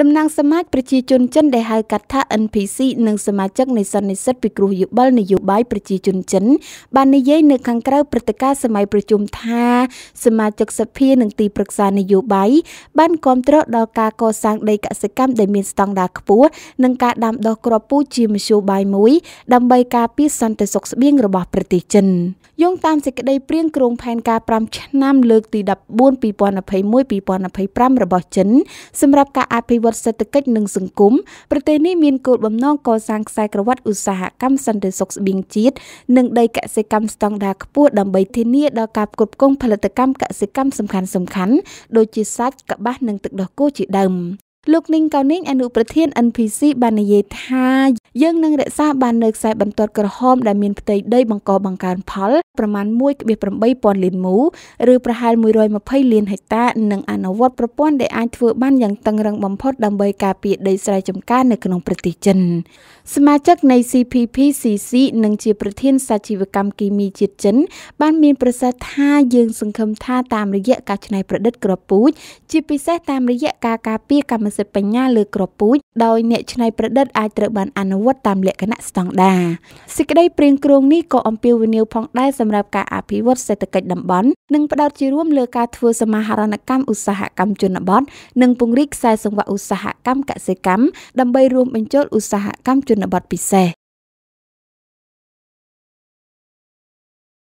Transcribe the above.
តំណាងសមាជប្រជាជនចិនដែលហៅកាត់ថា NPC និងសមាជិកនៃសន្និសិទពិគ្រោះយោបល់នយោបាយប្រជាជនចិន បាននិយាយនៅខាងក្រៅព្រឹត្តិការណ៍សម័យប្រជុំថាសមាជិកសភានិងទីប្រឹក្សានយោបាយបានគាំទ្រដល់ការកសាងដីកសិកម្មដែលមានស្តង់ដារខ្ពស់និងការដាំដុះគ្រាប់ពូជជាមធ្យោបាយមួយដើម្បីការពារសន្តិសុខស្បៀងរបស់ប្រទេសចិនយោងតាមសេចក្តីព្រៀងគ្រោងផែនការ5ឆ្នាំលើកទី14 2021-2025របស់ចិន សម្រាប់ការអភិវឌ្ឍវត្តសេដ្ឋកិច្ចនិងសង្គមប្រទេសនេះមានគោលបំណងកសាងខ្សែក្រវ៉ាត់ឧស្សាហកម្មសន្តិសុខស្បៀងជាតិនិងដីកសិកម្មស្តង់ដារខ្ពស់ដើម្បីធានាដល់ការផ្គត់ផ្គង់ផលិតកម្មកសិកម្មសំខាន់ៗដូចជាសាច់កបាសនិងទឹកដោះគោជាដើមលោកនីងកៅនីងអនុប្រធាន NPC បាននិយាយថាយើងនឹងរក្សាបាននៅខ្សែបន្ទាត់ក្រហមដែលមានផ្ទៃដីបង្កបង្កើនផលប្រមាណ1.8000លានមូលឬប្រហែល120លានហិកតានិងអនុវត្តប្រព័ន្ធដែលអាចធ្វើបានយ៉ាងតឹងរឹងបំផុតដើម្បីការពារដីស្រែចម្ការនៅក្នុងប្រទេសចិនសមាជិកនៃ CPPCC និងជាប្រធានសាជីវកម្មគីមីជាតិចិនបានមានប្រសាសន៍ថាយើងសង្ឃឹមថាតាមរយៈការច្នៃប្រឌិតក្របពូជជាពិសេសតាមរយៈការការពារកម្មសិទ្ធិបញ្ញាលើក្របពូជដោយអ្នកច្នៃប្រឌិតអាចត្រូវបានអនុវត្តវត្តតាមលក្ខណៈស្តង់ដារសេចក្តីព្រៀងគ្រោងនេះក៏អំពាវនាវផងដែរសម្រាប់ការអភិវឌ្ឍសេដ្ឋកិច្ចតំបន់និងផ្តោតជារួមលើការធ្វើសមាហរណកម្មឧស្សាហកម្មជនបទនិងពង្រីកខ្សែសង្វាក់ឧស្សាហកម្មកសិកម្មដើម្បីរួមបញ្ចូលឧស្សាហកម្មជនបទពិសេស